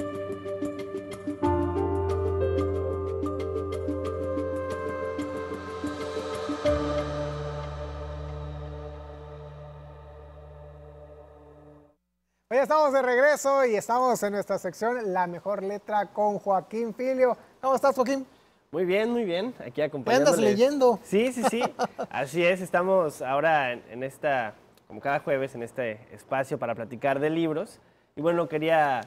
Hoy pues estamos de regreso y estamos en nuestra sección La Mejor Letra con Joaquín Filio. ¿Cómo estás, Joaquín? Muy bien, muy bien. Aquí acompañándoles. andas leyendo? Sí, sí, sí. Así es, estamos ahora en, esta, como cada jueves, en este espacio para platicar de libros. Y bueno, quería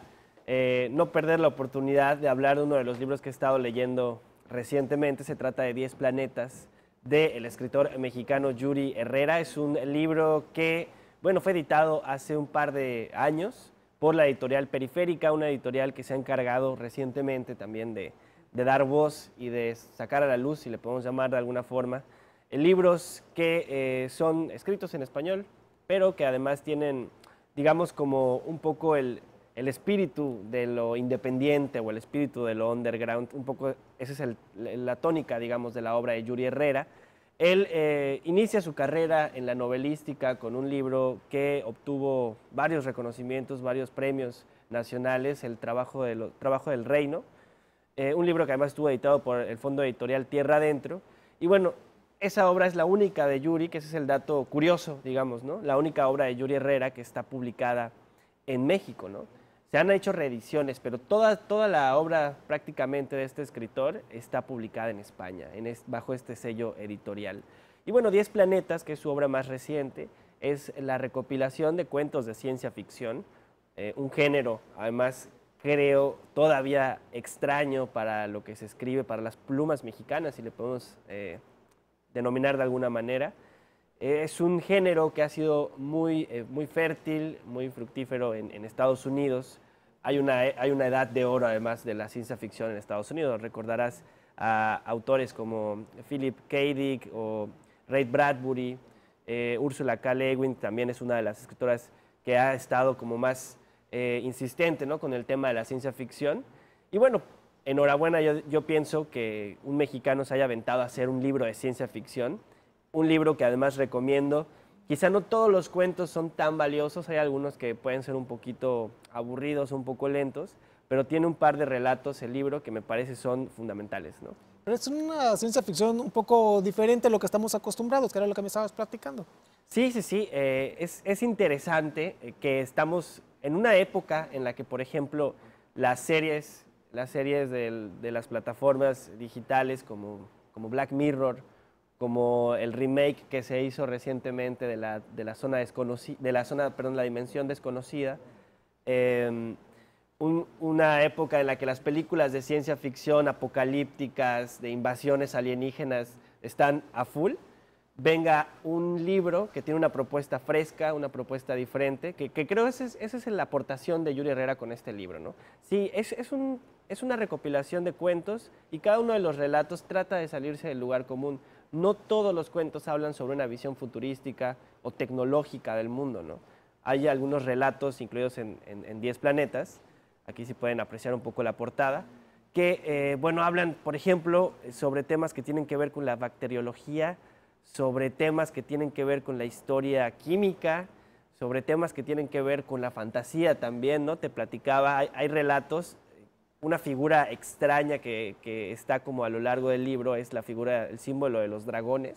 eh, no perder la oportunidad de hablar de uno de los libros que he estado leyendo recientemente. Se trata de Diez planetas del escritor mexicano Yuri Herrera. Es un libro que, bueno, fue editado hace un par de años por la editorial Periférica, una editorial que se ha encargado recientemente también de, dar voz y de sacar a la luz, si le podemos llamar de alguna forma, libros que eh, son escritos en español, pero que además tienen, digamos, como un poco el el espíritu de lo independiente o el espíritu de lo underground, un poco esa es la tónica, digamos, de la obra de Yuri Herrera. Él eh, inicia su carrera en la novelística con un libro que obtuvo varios reconocimientos, varios premios nacionales, El Trabajo, trabajo del Reino, eh, un libro que además estuvo editado por el fondo editorial Tierra Adentro. Y bueno, esa obra es la única de Yuri, que ese es el dato curioso, digamos, ¿no? La única obra de Yuri Herrera que está publicada en México, ¿no? Se han hecho reediciones, pero toda, toda la obra prácticamente de este escritor está publicada en España, bajo este sello editorial. Y bueno, Diez Planetas, que es su obra más reciente, es la recopilación de cuentos de ciencia ficción, eh, un género, además, creo, todavía extraño para lo que se escribe, para las plumas mexicanas, si le podemos eh, denominar de alguna manera. es un género que ha sido muy, eh, muy fértil, muy fructífero en Estados Unidos hay una, edad de oro además de la ciencia ficción en Estados Unidos. Recordarás a autores como Philip K. Dick o Ray Bradbury, eh, Ursula K. Le también es una de las escritoras que ha estado como más eh, insistente ¿no? con el tema de la ciencia ficción. Y bueno, enhorabuena, yo, yo, pienso que un mexicano se haya aventado a hacer un libro de ciencia ficción, un libro que además recomiendo Quizá no todos los cuentos son tan valiosos, hay algunos que pueden ser un poquito aburridos, un poco lentos, pero tiene un par de relatos el libro que me parece son fundamentales, ¿no? Pero es una ciencia ficción un poco diferente a lo que estamos acostumbrados, que era lo que me estabas platicando. Sí, sí, sí, eh, es, interesante eh, que estamos en una época en la que, por ejemplo, las series, las series de las plataformas digitales como Black Mirror, como el remake que se hizo recientemente de la, de la zona desconocida, de la zona, perdón, la dimensión desconocida. Em, una época en la que las películas de ciencia ficción apocalípticas, de invasiones alienígenas, están a full, venga un libro que tiene una propuesta fresca, una propuesta diferente, que, creo esa es, esa es la aportación de Yuri Herrera con este libro. ¿no? Sí, es, es, un, es una recopilación de cuentos y cada uno de los relatos trata de salirse del lugar común no todos los cuentos hablan sobre una visión futurística o tecnológica del mundo, Hay algunos relatos incluidos en, Diez Planetas, aquí se pueden apreciar un poco la portada, que, eh, bueno, hablan, por ejemplo, sobre temas que tienen que ver con la bacteriología, sobre temas que tienen que ver con la historia química, sobre temas que tienen que ver con la fantasía también, ¿no? Te platicaba, hay relatos una figura extraña que, está como a lo largo del libro es la figura, el símbolo de los dragones,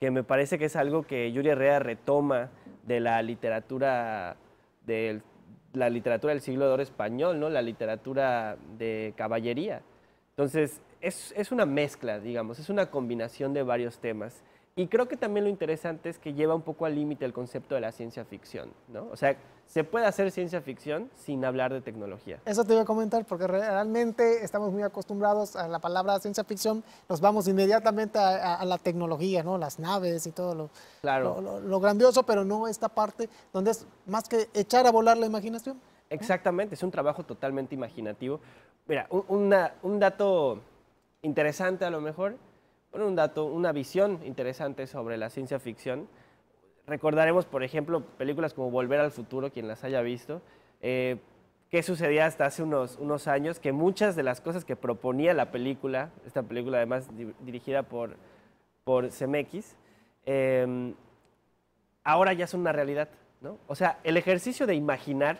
que me parece que es algo que Yuri Herrera retoma de la literatura del, la literatura del siglo de oro español, ¿no? la literatura de caballería. Entonces, es una mezcla, digamos, es una combinación de varios temas. Y creo que también lo interesante es que lleva un poco al límite el concepto de la ciencia ficción, ¿no? O sea, se puede hacer ciencia ficción sin hablar de tecnología. Eso te voy a comentar, porque realmente estamos muy acostumbrados a la palabra ciencia ficción, nos vamos inmediatamente a, la tecnología, ¿no? Las naves y todo lo, lo, grandioso, pero no esta parte donde es más que echar a volar la imaginación. Exactamente, es un trabajo totalmente imaginativo. Mira, un, un dato interesante a lo mejor bueno, un dato, una visión interesante sobre la ciencia ficción. Recordaremos, por ejemplo, películas como Volver al Futuro, quien las haya visto, eh, que sucedía hasta hace unos, años, que muchas de las cosas que proponía la película, esta película además dirigida por, por Zemeckis, em, ahora ya son una realidad. O sea, el ejercicio de imaginar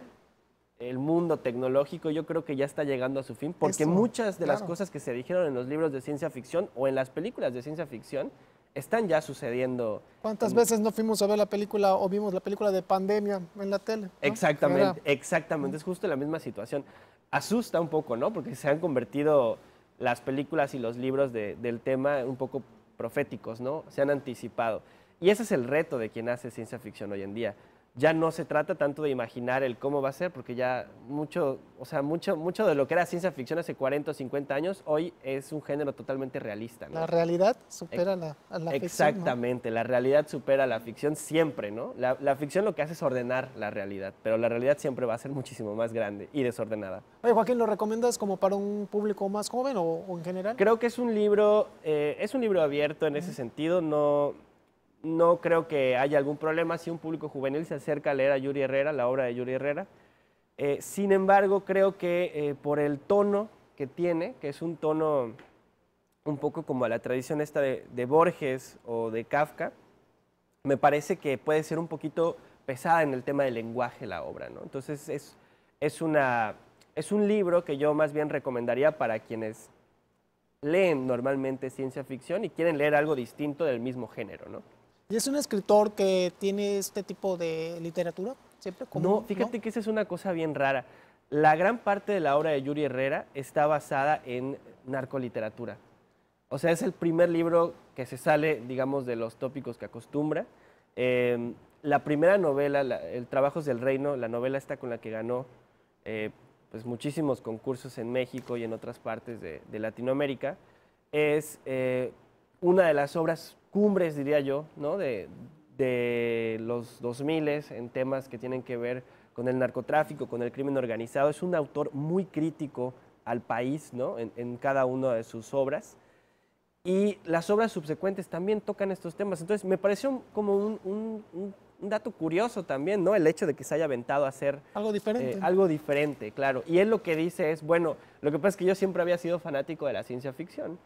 el mundo tecnológico yo creo que ya está llegando a su fin, porque muchas de las cosas que se dijeron en los libros de ciencia ficción o en las películas de ciencia ficción están ya sucediendo. ¿Cuántas veces no fuimos a ver la película o vimos la película de pandemia en la tele? Exactamente, exactamente, es justo la misma situación. Asusta un poco, ¿no? Porque se han convertido las películas y los libros del tema un poco proféticos, ¿no? Se han anticipado. Y ese es el reto de quien hace ciencia ficción hoy en día, ya no se trata tanto de imaginar el cómo va a ser, porque ya mucho, o sea, mucho, mucho de lo que era ciencia ficción hace 40 o 50 años, hoy es un género totalmente realista. La realidad supera la, a la Exactamente, ficción. Exactamente, la realidad supera la ficción siempre, ¿no? La, ficción lo que hace es ordenar la realidad, pero la realidad siempre va a ser muchísimo más grande y desordenada. Oye, Joaquín, ¿lo recomiendas como para un público más joven o, en general? Creo que es un libro, eh, es un libro abierto en ese sentido, no no creo que haya algún problema si un público juvenil se acerca a leer a Yuri Herrera, la obra de Yuri Herrera. Eh, sin embargo, creo que eh, por el tono que tiene, que es un tono un poco como a la tradición esta de, de, Borges o de Kafka, me parece que puede ser un poquito pesada en el tema del lenguaje la obra. Entonces es, es un libro que yo más bien recomendaría para quienes leen normalmente ciencia ficción y quieren leer algo distinto del mismo género. ¿no? ¿Y es un escritor que tiene este tipo de literatura siempre? Como, no, fíjate que esa es una cosa bien rara. La gran parte de la obra de Yuri Herrera está basada en narcoliteratura. O sea, es el primer libro que se sale, digamos, de los tópicos que acostumbra. Em, la primera novela, El Trabajos del Reino, la novela esta con la que ganó eh, pues muchísimos concursos en México y en otras partes de, Latinoamérica, es eh, una de las obras cumbres, diría yo, ¿no? de, de los 2000 en temas que tienen que ver con el narcotráfico, con el crimen organizado. Es un autor muy crítico al país ¿no? en, cada una de sus obras. Y las obras subsecuentes también tocan estos temas. Entonces, me pareció como un, dato curioso también, ¿no? El hecho de que se haya aventado a hacer... Algo diferente. Eh, algo diferente, claro. Y él lo que dice es, bueno, lo que pasa es que yo siempre había sido fanático de la ciencia ficción.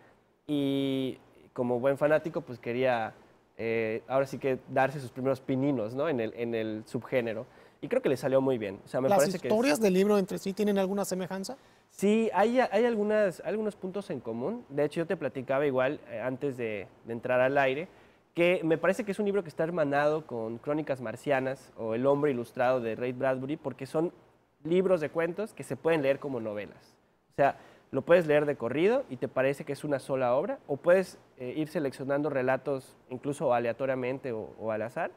Y como buen fanático, pues quería eh, ahora sí que darse sus primeros pininos ¿no? en, el, en el subgénero. Y creo que le salió muy bien. O sea, ¿Las historias del libro entre sí tienen alguna semejanza? Sí, hay, algunas, algunos puntos en común. De hecho, yo te platicaba igual eh, antes de, entrar al aire, que me parece que es un libro que está hermanado con Crónicas Marcianas o El hombre ilustrado de Ray Bradbury, porque son libros de cuentos que se pueden leer como novelas. O sea, lo puedes leer de corrido y te parece que es una sola obra, o puedes eh, ir seleccionando relatos incluso aleatoriamente o, al azar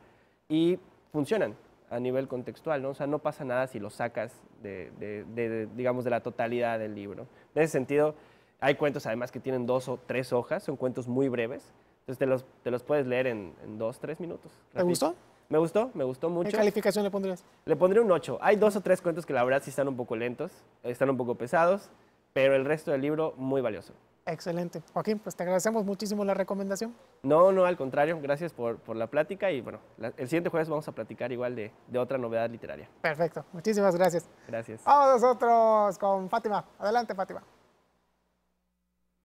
y funcionan a nivel contextual, ¿no? O sea, no pasa nada si lo sacas de, digamos, de la totalidad del libro. En ese sentido, hay cuentos además que tienen dos o tres hojas, son cuentos muy breves, entonces te los, te los puedes leer en, en dos, tres minutos. ¿Te gustó? Me gustó, me gustó mucho. ¿Qué calificación le pondrías? Le pondría un 8. Hay dos o tres cuentos que la verdad sí están un poco lentos, están un poco pesados, pero el resto del libro muy valioso. Excelente. Joaquín, pues te agradecemos muchísimo la recomendación. No, no, al contrario, gracias por, la plática y bueno, el siguiente jueves vamos a platicar igual de, de otra novedad literaria. Perfecto, muchísimas gracias. Gracias. Vamos nosotros con Fátima. Adelante, Fátima.